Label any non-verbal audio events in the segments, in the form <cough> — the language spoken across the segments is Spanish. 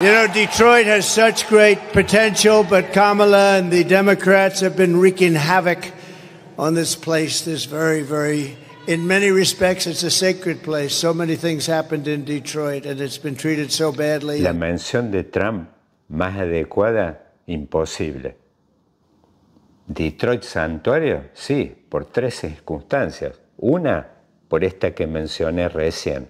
You know, Detroit has such great potential, but Kamala and the Democrats have been wreaking havoc on this place, this very, very, in many respects, it's a sacred place. So many things happened in Detroit and it's been treated so badly. La mención de Trump más adecuada, imposible. Detroit Santuario, sí, por tres circunstancias. Una, por esta que mencioné recién.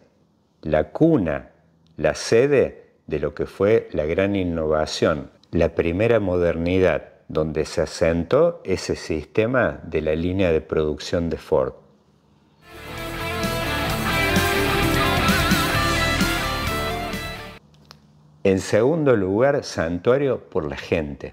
La cuna, la sede de lo que fue la gran innovación, la primera modernidad, donde se asentó ese sistema de la línea de producción de Ford. En segundo lugar, santuario por la gente.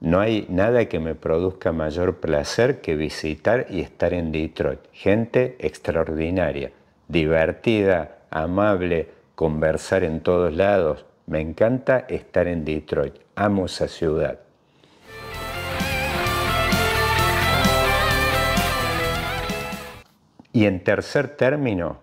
No hay nada que me produzca mayor placer que visitar y estar en Detroit. Gente extraordinaria, divertida, amable, conversar en todos lados. Me encanta estar en Detroit. Amo esa ciudad. Y en tercer término,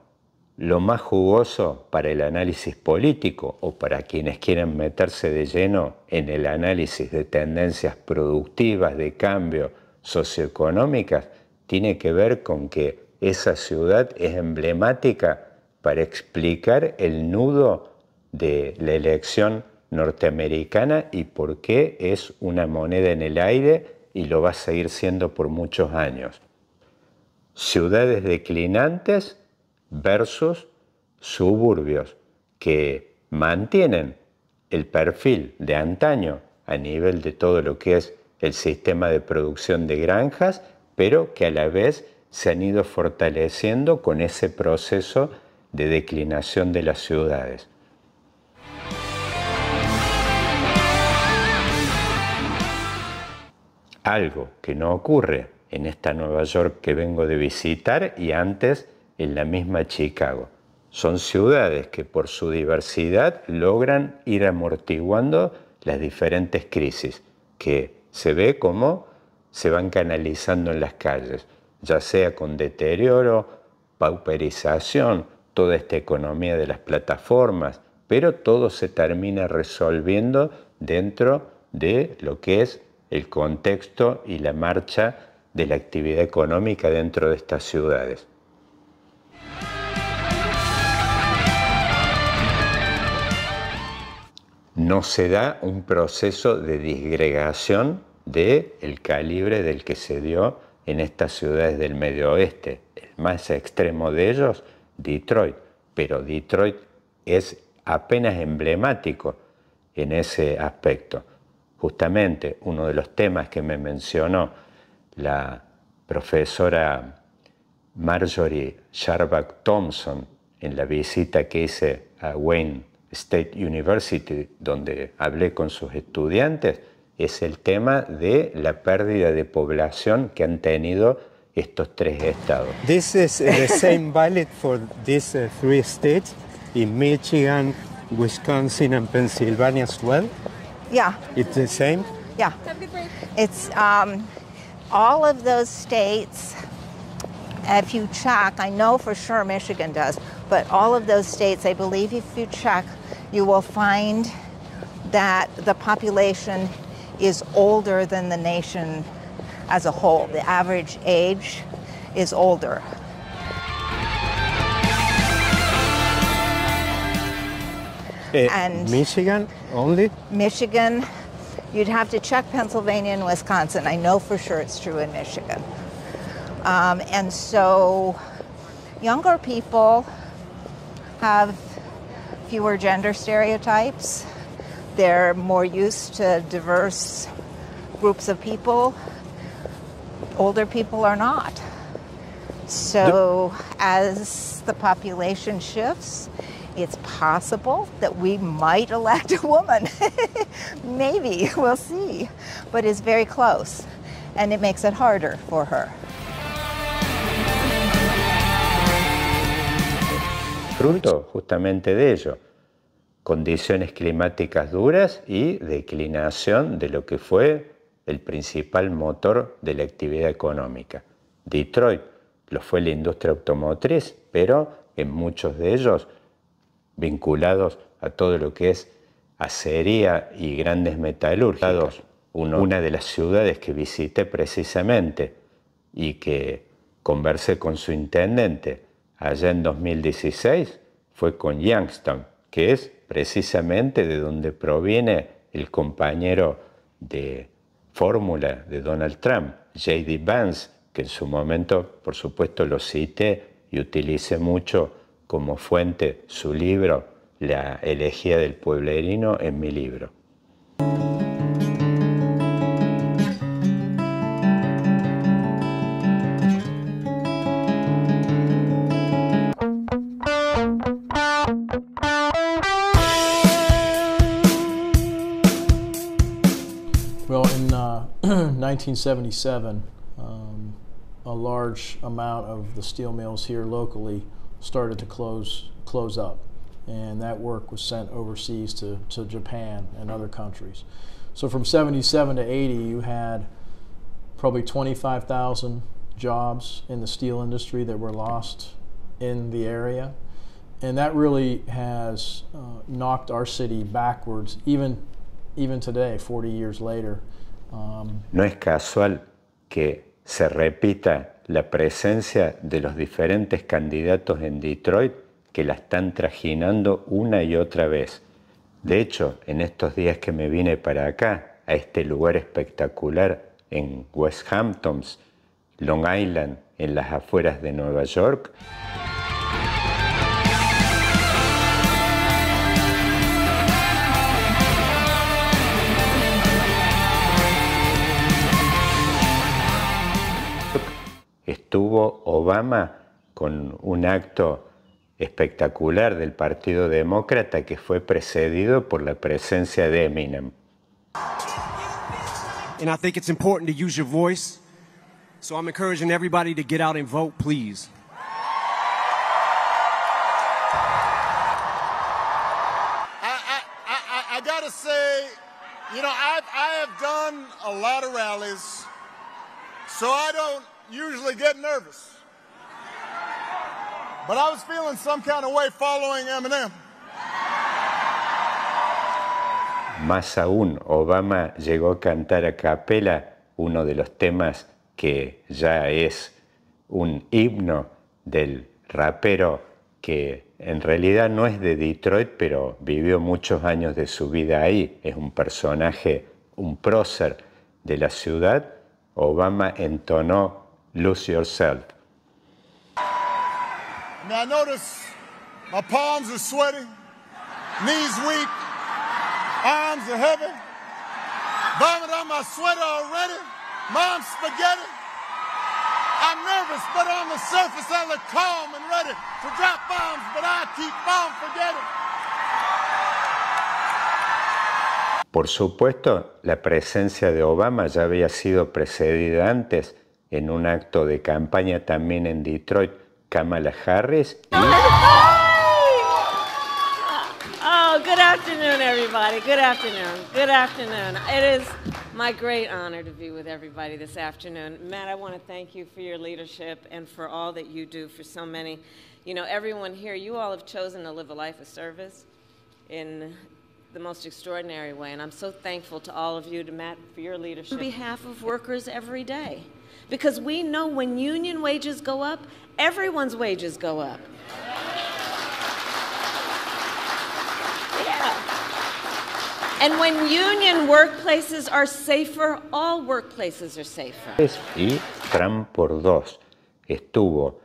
lo más jugoso para el análisis político o para quienes quieren meterse de lleno en el análisis de tendencias productivas, de cambio, socioeconómicas, tiene que ver con que esa ciudad es emblemática para explicar el nudo de la elección norteamericana y por qué es una moneda en el aire y lo va a seguir siendo por muchos años. Ciudades declinantes versus suburbios que mantienen el perfil de antaño a nivel de todo lo que es el sistema de producción de granjas, pero que a la vez se han ido fortaleciendo con ese proceso de declinación de las ciudades. Algo que no ocurre en esta Nueva York que vengo de visitar y antes en la misma Chicago. Son ciudades que por su diversidad logran ir amortiguando las diferentes crisis que se ve como se van canalizando en las calles, ya sea con deterioro, pauperización, toda esta economía de las plataformas, pero todo se termina resolviendo dentro de lo que es el contexto y la marcha de la actividad económica dentro de estas ciudades. No se da un proceso de disgregación del calibre del que se dio en estas ciudades del medio oeste. El más extremo de ellos Detroit, pero Detroit es apenas emblemático en ese aspecto. Justamente uno de los temas que me mencionó la profesora Marjorie Sharback Thompson en la visita que hice a Wayne State University, donde hablé con sus estudiantes, es el tema de la pérdida de población que han tenido estos tres estados. This is the same ballot for these uh, three states in Michigan, Wisconsin, and Pennsylvania as well. Yeah. It's the same. Yeah. It's um, all of those states. If you check, I know for sure Michigan does, but all of those states, I believe, if you check, you will find that the population is older than the nation as a whole. The average age is older. Uh, and Michigan only? Michigan. You'd have to check Pennsylvania and Wisconsin. I know for sure it's true in Michigan. Um, and so younger people have fewer gender stereotypes. They're more used to diverse groups of people older people are not. So, as the population shifts, it's possible that we might elect a woman. <laughs> Maybe, we'll see. But it's very close, and it makes it harder for her. Fruto justamente de ello, condiciones climáticas duras y declinación de lo que fue el principal motor de la actividad económica. Detroit lo fue la industria automotriz, pero en muchos de ellos vinculados a todo lo que es acería y grandes metalúrgicos. una de las ciudades que visité precisamente y que conversé con su intendente allá en 2016 fue con Youngstown, que es precisamente de donde proviene el compañero de fórmula de Donald Trump. J.D. Vance, que en su momento, por supuesto, lo cité y utilice mucho como fuente su libro, La elegía del pueblerino, en mi libro. 1977, uh, <clears throat> um, a large amount of the steel mills here locally started to close close up, and that work was sent overseas to, to Japan and other countries. So from 77 to 80, you had probably 25,000 jobs in the steel industry that were lost in the area. And that really has uh, knocked our city backwards, even, even today, 40 years later. No es casual que se repita la presencia de los diferentes candidatos en Detroit que la están trajinando una y otra vez. De hecho, en estos días que me vine para acá, a este lugar espectacular en West Hamptons, Long Island, en las afueras de Nueva York, tuvo Obama con un acto espectacular del Partido Demócrata que fue precedido por la presencia de Eminem. And I think it's important to use your voice. So I'm encouraging everybody to get out and vote, please. I, I, I, I gotta say, you know, I've, I have done a lot of rallies, so I don't I was feeling some kind of way following Eminem. Más aún, Obama llegó a cantar a capela uno de los temas que ya es un himno del rapero que en realidad no es de Detroit, pero vivió muchos años de su vida ahí. Es un personaje, un prócer de la ciudad. Obama entonó Lose Yourself. Now notice my palms are sweaty, knees weak, arms are heavy. Vomit on my sweater already. Mom's spaghetti. I'm nervous, but on the surface I look calm and ready to drop bombs, but I keep on forgetting. Por supuesto, la presencia de Obama ya había sido precedida antes en un acto de campaña también en Detroit, Kamala Harris y... <laughs> Oh, good afternoon, everybody. Good afternoon. Good afternoon. It is my great honor to be with everybody this afternoon. Matt, I want to thank you for your leadership and for all that you do for so many. You know, everyone here, you all have chosen to live a life of service in the most extraordinary way, and I'm so thankful to all of you, to Matt, for your leadership. On behalf of workers every day. because we know when union wages go up, everyone's wages go up. Yeah. And when union workplaces are safer, all workplaces are safer. Y Trump por dos estuvo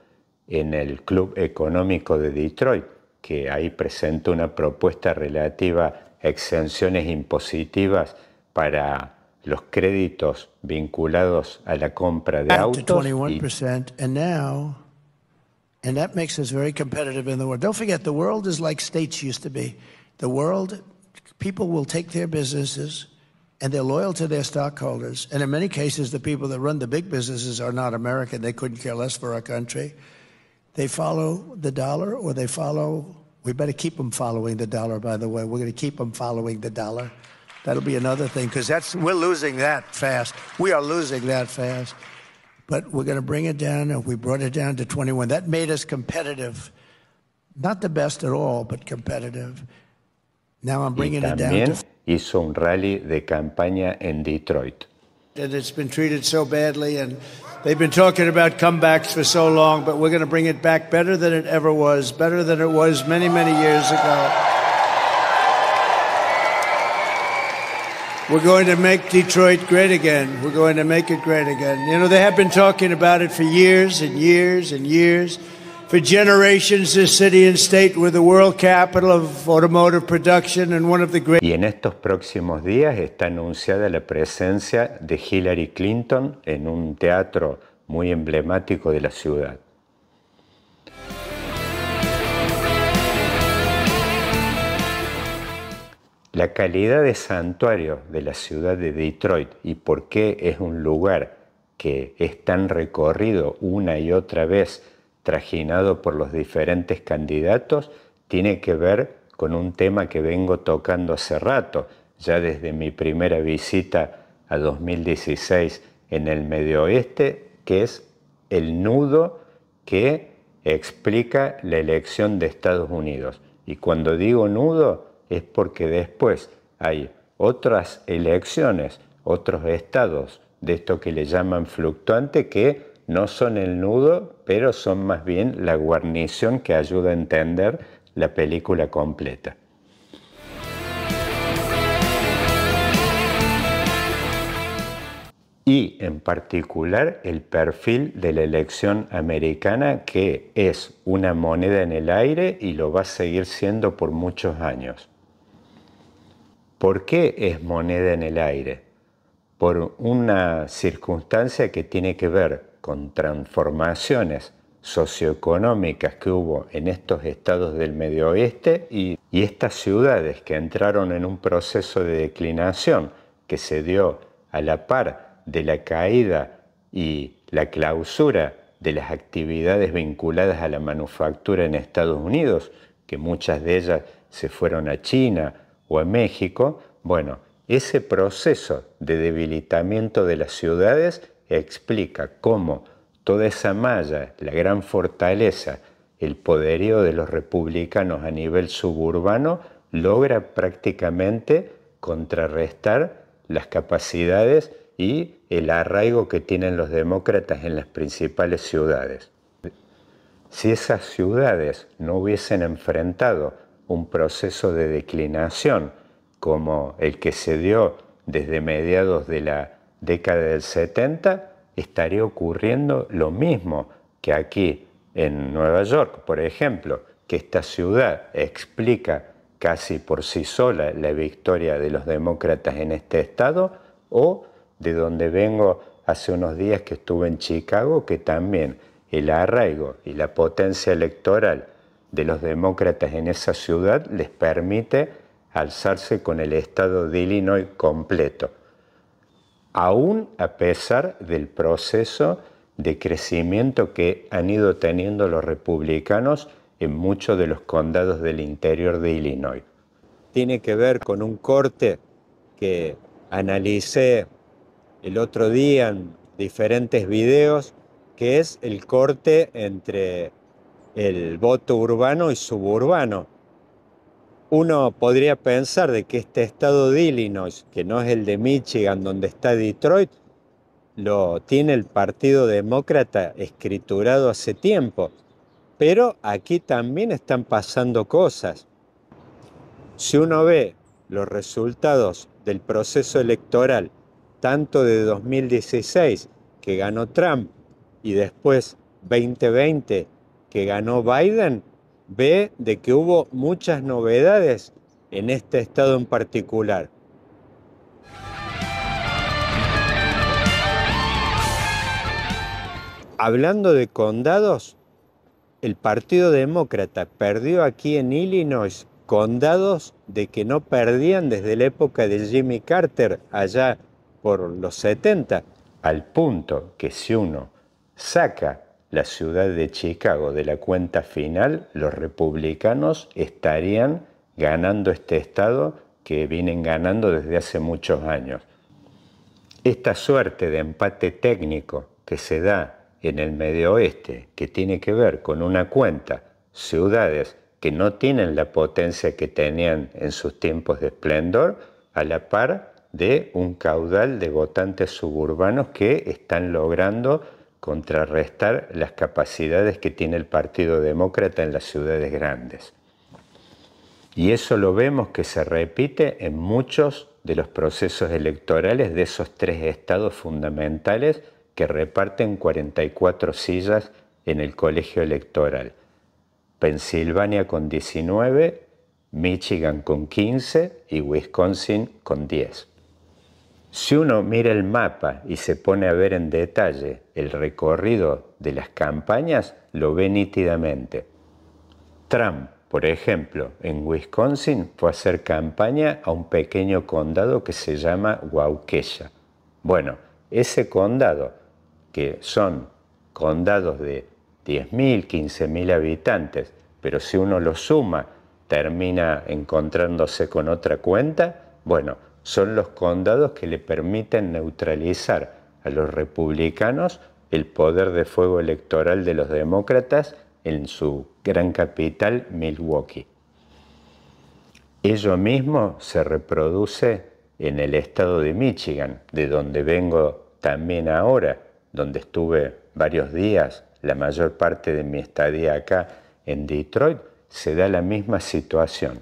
en el Club Económico de Detroit, que ahí presentó una propuesta relativa a exenciones impositivas para los créditos vinculados a la compra de autos. And that makes us very competitive in the world. Don't forget, the world is like states used to be. The world, people will take their businesses and they're loyal to their stockholders. And in many cases, the people that run the big businesses are not American. They couldn't care less for our country. They follow the dollar or they follow, we better keep them following the dollar, by the way. We're going to keep them following the dollar. That'll be another thing because that's we're losing that fast. We are losing that fast. But we're going to bring it down, and we brought it down to 21. That made us competitive, not the best at all, but competitive. Now I'm bringing it down. To... hizo un rally de campaña en Detroit. And it's been treated so badly, and they've been talking about comebacks for so long, but we're going to bring it back better than it ever was, better than it was many, many years ago. We're going to make Detroit great again. We're going to make it great again. You know, they have been talking about it for years and years and years. For generations, this city and state were the world capital of automotive production and one of the great. Y en estos próximos días está anunciada la presencia de Hillary Clinton en un teatro muy emblemático de la ciudad. la calidad de santuario de la ciudad de Detroit y por qué es un lugar que es tan recorrido una y otra vez trajinado por los diferentes candidatos, tiene que ver con un tema que vengo tocando hace rato, ya desde mi primera visita a 2016 en el Medio Oeste, que es el nudo que explica la elección de Estados Unidos. Y cuando digo nudo, es porque después hay otras elecciones, otros estados de esto que le llaman fluctuante que no son el nudo, pero son más bien la guarnición que ayuda a entender la película completa. Y en particular el perfil de la elección americana que es una moneda en el aire y lo va a seguir siendo por muchos años. ¿Por qué es moneda en el aire? Por una circunstancia que tiene que ver con transformaciones socioeconómicas que hubo en estos estados del medio oeste y, y, estas ciudades que entraron en un proceso de declinación que se dio a la par de la caída y la clausura de las actividades vinculadas a la manufactura en Estados Unidos, que muchas de ellas se fueron a China, o en México, bueno, ese proceso de debilitamiento de las ciudades explica cómo toda esa malla, la gran fortaleza, el poderío de los republicanos a nivel suburbano, logra prácticamente contrarrestar las capacidades y el arraigo que tienen los demócratas en las principales ciudades. Si esas ciudades no hubiesen enfrentado un proceso de declinación como el que se dio desde mediados de la década del 70, estaría ocurriendo lo mismo que aquí en Nueva York, por ejemplo, que esta ciudad explica casi por sí sola la victoria de los demócratas en este estado, o de donde vengo hace unos días que estuve en Chicago, que también el arraigo y la potencia electoral de los demócratas en esa ciudad les permite alzarse con el estado de Illinois completo, aún a pesar del proceso de crecimiento que han ido teniendo los republicanos en muchos de los condados del interior de Illinois. Tiene que ver con un corte que analicé el otro día en diferentes videos, que es el corte entre el voto urbano y suburbano. Uno podría pensar de que este estado de Illinois, que no es el de Michigan donde está Detroit, lo tiene el Partido Demócrata escriturado hace tiempo. Pero aquí también están pasando cosas. Si uno ve los resultados del proceso electoral, tanto de 2016, que ganó Trump, y después 2020, que ganó Biden ve de que hubo muchas novedades en este estado en particular. Hablando de condados, el Partido Demócrata perdió aquí en Illinois condados de que no perdían desde la época de Jimmy Carter, allá por los 70, al punto que si uno saca la ciudad de Chicago de la cuenta final, los republicanos estarían ganando este estado que vienen ganando desde hace muchos años. Esta suerte de empate técnico que se da en el medio oeste, que tiene que ver con una cuenta, ciudades que no tienen la potencia que tenían en sus tiempos de esplendor, a la par de un caudal de votantes suburbanos que están logrando contrarrestar las capacidades que tiene el Partido Demócrata en las ciudades grandes. Y eso lo vemos que se repite en muchos de los procesos electorales de esos tres estados fundamentales que reparten 44 sillas en el colegio electoral. Pensilvania con 19, Michigan con 15 y Wisconsin con 10. Si uno mira el mapa y se pone a ver en detalle el recorrido de las campañas, lo ve nítidamente. Trump, por ejemplo, en Wisconsin fue a hacer campaña a un pequeño condado que se llama Waukesha. Bueno, ese condado, que son condados de 10.000, 15.000 habitantes, pero si uno lo suma, termina encontrándose con otra cuenta, bueno, son los condados que le permiten neutralizar a los republicanos el poder de fuego electoral de los demócratas en su gran capital, Milwaukee. Ello mismo se reproduce en el estado de Michigan, de donde vengo también ahora, donde estuve varios días, la mayor parte de mi estadía acá en Detroit, se da la misma situación.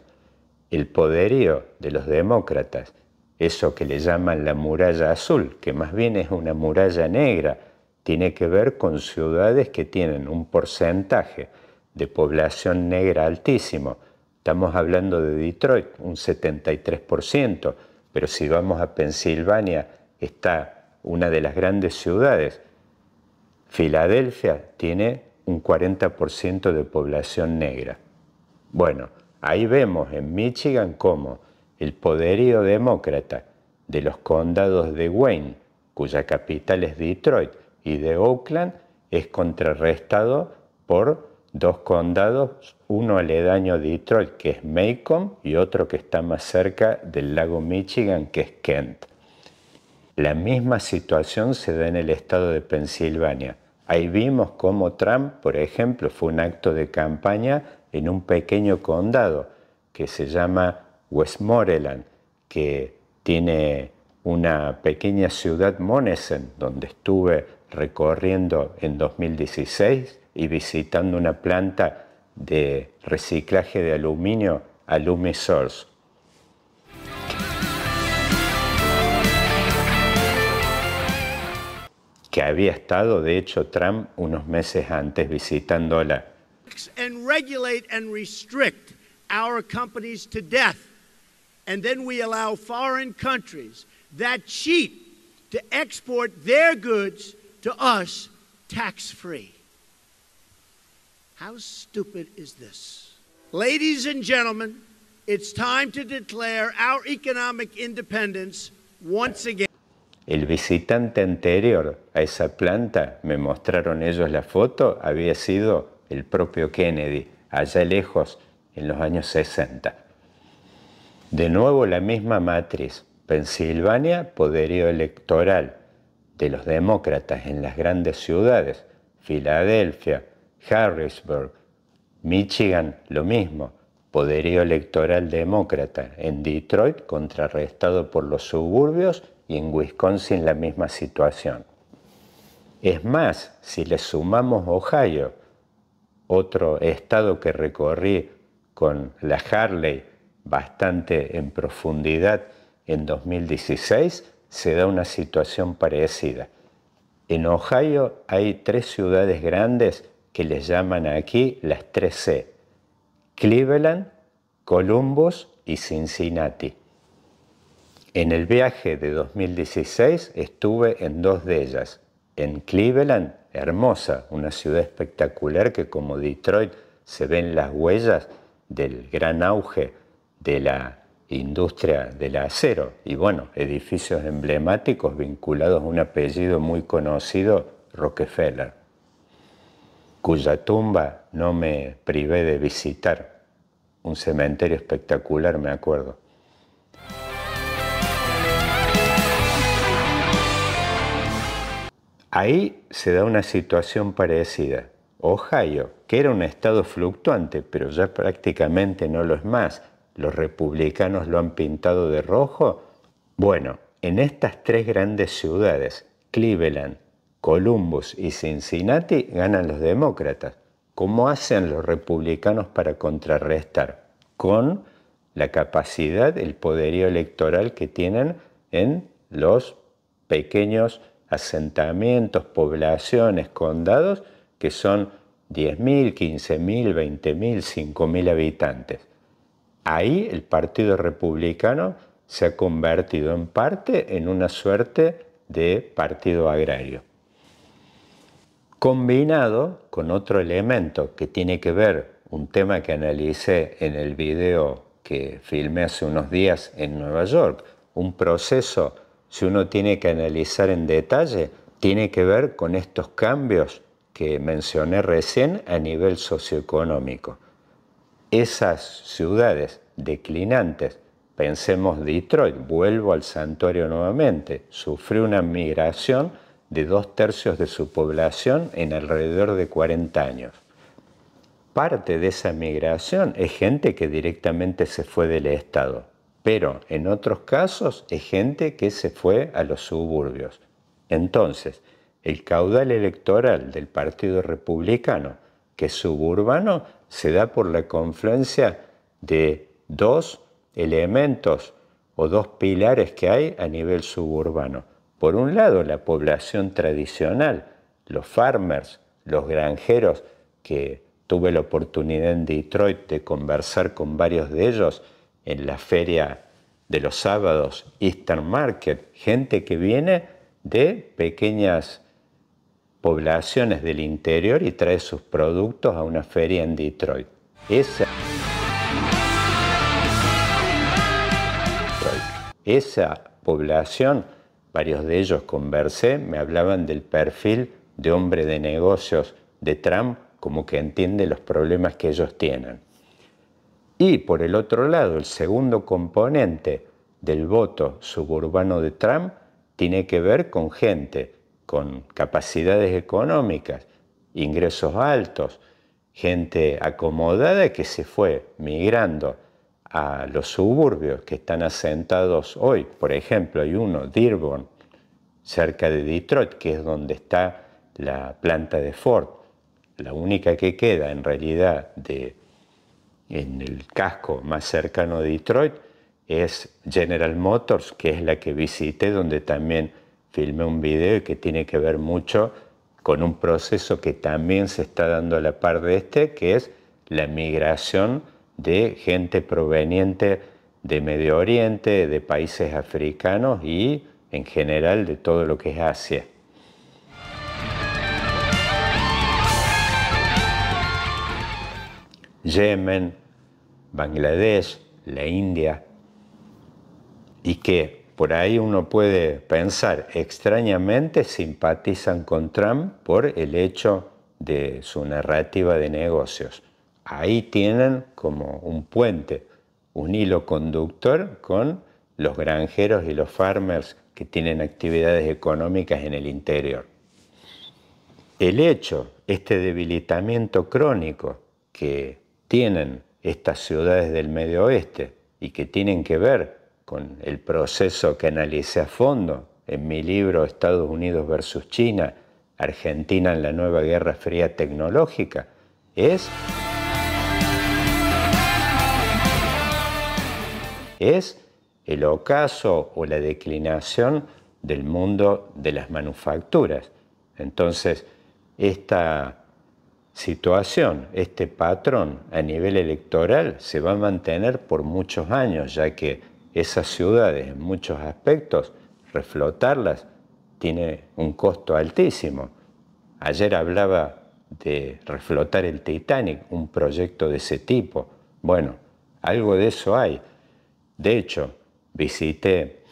El poderío de los demócratas eso que le llaman la muralla azul, que más bien es una muralla negra, tiene que ver con ciudades que tienen un porcentaje de población negra altísimo. Estamos hablando de Detroit, un 73%, pero si vamos a Pensilvania, está una de las grandes ciudades. Filadelfia tiene un 40% de población negra. Bueno, ahí vemos en Michigan cómo el poderío demócrata de los condados de Wayne, cuya capital es Detroit, y de Oakland, es contrarrestado por dos condados, uno aledaño de Detroit, que es Macomb, y otro que está más cerca del lago Michigan, que es Kent. La misma situación se da en el estado de Pensilvania. Ahí vimos cómo Trump, por ejemplo, fue un acto de campaña en un pequeño condado que se llama Westmoreland, que tiene una pequeña ciudad Monessen, donde estuve recorriendo en 2016 y visitando una planta de reciclaje de aluminio, Alumisource. que había estado, de hecho, Trump unos meses antes visitándola. and then we allow foreign countries that cheat to export their goods to us tax free. How stupid is this? Ladies and gentlemen, it's time to declare our economic independence once again. El visitante anterior a esa planta, me mostraron ellos la foto, había sido el propio Kennedy, allá lejos, en los años 60. De nuevo la misma matriz. Pensilvania, poderío electoral de los demócratas en las grandes ciudades, Filadelfia, Harrisburg, Michigan, lo mismo, poderío electoral demócrata, en Detroit contrarrestado por los suburbios y en Wisconsin la misma situación. Es más, si le sumamos Ohio, otro estado que recorrí con la Harley, bastante en profundidad en 2016, se da una situación parecida. En Ohio hay tres ciudades grandes que les llaman aquí las 3C, Cleveland, Columbus y Cincinnati. En el viaje de 2016 estuve en dos de ellas, en Cleveland, hermosa, una ciudad espectacular que como Detroit se ven las huellas del gran auge de la industria del acero y bueno, edificios emblemáticos vinculados a un apellido muy conocido, Rockefeller, cuya tumba no me privé de visitar, un cementerio espectacular me acuerdo. Ahí se da una situación parecida. Ohio, que era un estado fluctuante, pero ya prácticamente no lo es más, los republicanos lo han pintado de rojo? Bueno, en estas tres grandes ciudades, Cleveland, Columbus y Cincinnati, ganan los demócratas. ¿Cómo hacen los republicanos para contrarrestar? Con la capacidad, el poderío electoral que tienen en los pequeños asentamientos, poblaciones, condados, que son 10.000, 15.000, 20.000, 5.000 habitantes ahí el Partido Republicano se ha convertido en parte en una suerte de partido agrario. Combinado con otro elemento que tiene que ver un tema que analicé en el video que filmé hace unos días en Nueva York, un proceso, si uno tiene que analizar en detalle, tiene que ver con estos cambios que mencioné recién a nivel socioeconómico esas ciudades declinantes, pensemos Detroit, vuelvo al santuario nuevamente, sufrió una migración de dos tercios de su población en alrededor de 40 años. Parte de esa migración es gente que directamente se fue del Estado, pero en otros casos es gente que se fue a los suburbios. Entonces, el caudal electoral del Partido Republicano, que es suburbano, se da por la confluencia de dos elementos o dos pilares que hay a nivel suburbano. Por un lado, la población tradicional, los farmers, los granjeros, que tuve la oportunidad en Detroit de conversar con varios de ellos en la feria de los sábados, Eastern Market, gente que viene de pequeñas poblaciones del interior y trae sus productos a una feria en Detroit. Esa, población, varios de ellos conversé, me hablaban del perfil de hombre de negocios de Trump como que entiende los problemas que ellos tienen. Y por el otro lado, el segundo componente del voto suburbano de Trump tiene que ver con gente con capacidades económicas, ingresos altos, gente acomodada que se fue migrando a los suburbios que están asentados hoy. Por ejemplo, hay uno, Dearborn, cerca de Detroit, que es donde está la planta de Ford, la única que queda en realidad en el casco más cercano a Detroit, es General Motors, que es la que visité, donde también filmé un video que tiene que ver mucho con un proceso que también se está dando a la par de este, que es la migración de gente proveniente de Medio Oriente, de países africanos y en general de todo lo que es Asia. Yemen, Bangladesh, la India, y que por ahí uno puede pensar extrañamente simpatizan con Trump por el hecho de su narrativa de negocios. Ahí tienen como un puente, un hilo conductor con los granjeros y los farmers que tienen actividades económicas en el interior. El hecho, este debilitamiento crónico que tienen estas ciudades del Medio Oeste y que tienen que ver con el proceso que analicé a fondo en mi libro Estados Unidos versus China, Argentina en la nueva Guerra Fría Tecnológica, es... es el ocaso o la declinación del mundo de las manufacturas. Entonces, esta situación, este patrón a nivel electoral se va a mantener por muchos años, ya que esas ciudades en muchos aspectos, reflotarlas tiene un costo altísimo. Ayer hablaba de reflotar el Titanic, un proyecto de ese tipo. Bueno, algo de eso hay. De hecho, visité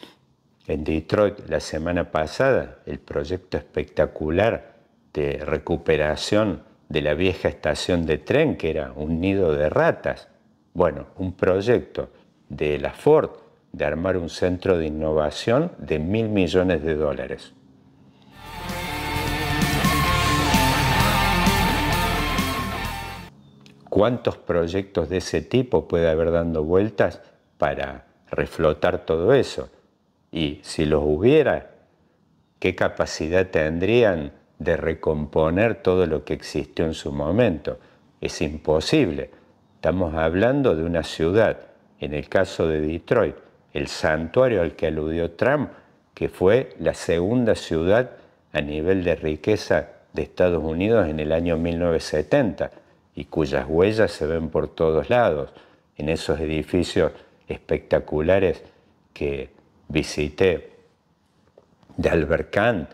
en Detroit la semana pasada el proyecto espectacular de recuperación de la vieja estación de tren que era un nido de ratas. Bueno, un proyecto de la Ford de armar un centro de innovación de mil millones de dólares. ¿Cuántos proyectos de ese tipo puede haber dando vueltas para reflotar todo eso? Y si los hubiera, ¿qué capacidad tendrían de recomponer todo lo que existió en su momento? Es imposible. Estamos hablando de una ciudad, en el caso de Detroit, el santuario al que aludió Trump, que fue la segunda ciudad a nivel de riqueza de Estados Unidos en el año 1970 y cuyas huellas se ven por todos lados, en esos edificios espectaculares que visité de Albert Kant,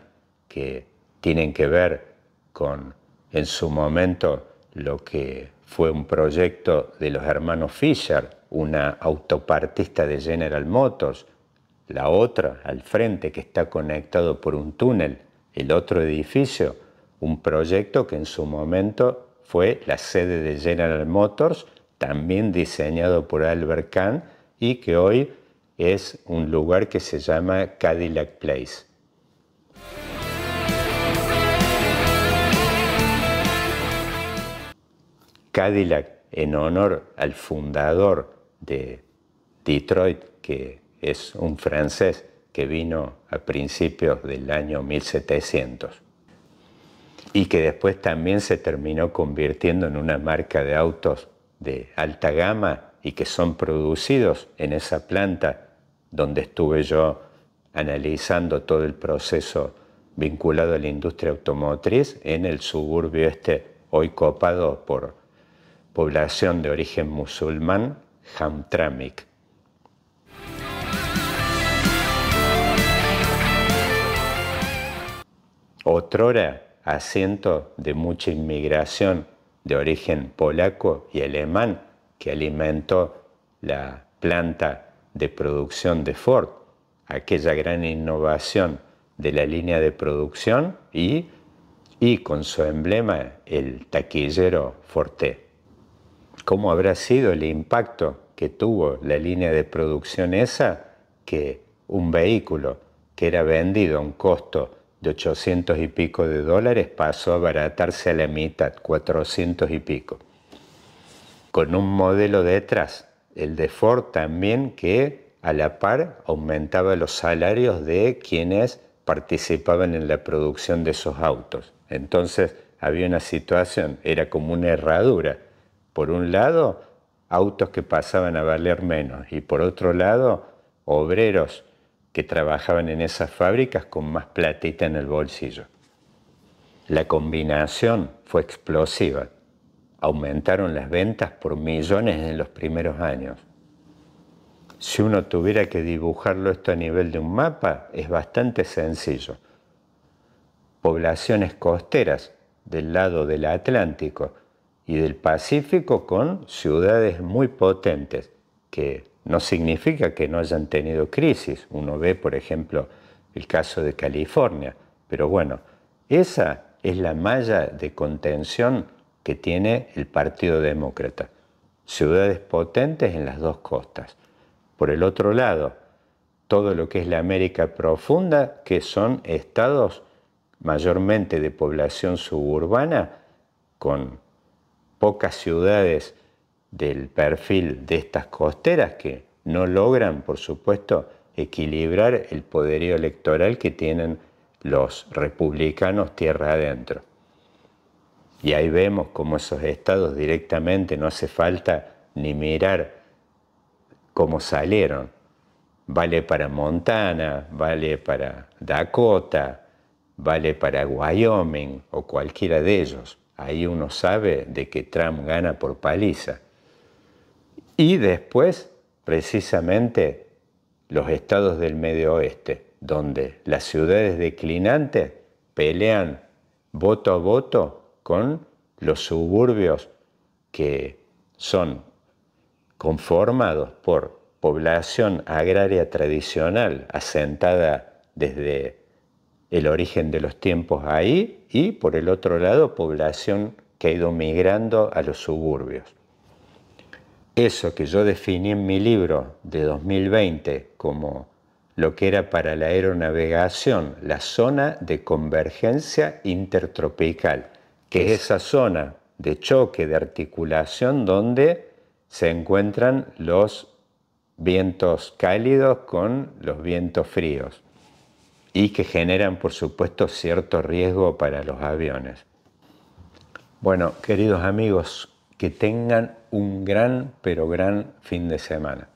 que tienen que ver con en su momento lo que fue un proyecto de los hermanos Fisher, una autopartista de General Motors, la otra al frente que está conectado por un túnel, el otro edificio, un proyecto que en su momento fue la sede de General Motors, también diseñado por Albert Kahn y que hoy es un lugar que se llama Cadillac Place. Cadillac, en honor al fundador de Detroit, que es un francés que vino a principios del año 1700 y que después también se terminó convirtiendo en una marca de autos de alta gama y que son producidos en esa planta donde estuve yo analizando todo el proceso vinculado a la industria automotriz en el suburbio este hoy copado por población de origen musulmán Hamtramck. Otrora, asiento de mucha inmigración de origen polaco y alemán que alimentó la planta de producción de Ford, aquella gran innovación de la línea de producción y, y con su emblema el taquillero Forte. ¿Cómo habrá sido el impacto que tuvo la línea de producción esa que un vehículo que era vendido a un costo de 800 y pico de dólares pasó a abaratarse a la mitad, 400 y pico. Con un modelo detrás, el de Ford también, que a la par aumentaba los salarios de quienes participaban en la producción de esos autos. Entonces había una situación, era como una herradura por un lado, autos que pasaban a valer menos y por otro lado, obreros que trabajaban en esas fábricas con más platita en el bolsillo. La combinación fue explosiva. Aumentaron las ventas por millones en los primeros años. Si uno tuviera que dibujarlo esto a nivel de un mapa, es bastante sencillo. Poblaciones costeras del lado del Atlántico, y del Pacífico con ciudades muy potentes, que no significa que no hayan tenido crisis. Uno ve, por ejemplo, el caso de California, pero bueno, esa es la malla de contención que tiene el Partido Demócrata. Ciudades potentes en las dos costas. Por el otro lado, todo lo que es la América profunda, que son estados mayormente de población suburbana, con pocas ciudades del perfil de estas costeras que no logran, por supuesto, equilibrar el poderío electoral que tienen los republicanos tierra adentro. Y ahí vemos cómo esos estados directamente no hace falta ni mirar cómo salieron. Vale para Montana, vale para Dakota, vale para Wyoming o cualquiera de ellos. Ahí uno sabe de que Trump gana por paliza. Y después, precisamente, los estados del Medio Oeste, donde las ciudades declinantes pelean voto a voto con los suburbios que son conformados por población agraria tradicional asentada desde el origen de los tiempos ahí y por el otro lado población que ha ido migrando a los suburbios. Eso que yo definí en mi libro de 2020 como lo que era para la aeronavegación la zona de convergencia intertropical, que es esa zona de choque, de articulación donde se encuentran los vientos cálidos con los vientos fríos y que generan, por supuesto, cierto riesgo para los aviones. Bueno, queridos amigos, que tengan un gran, pero gran fin de semana.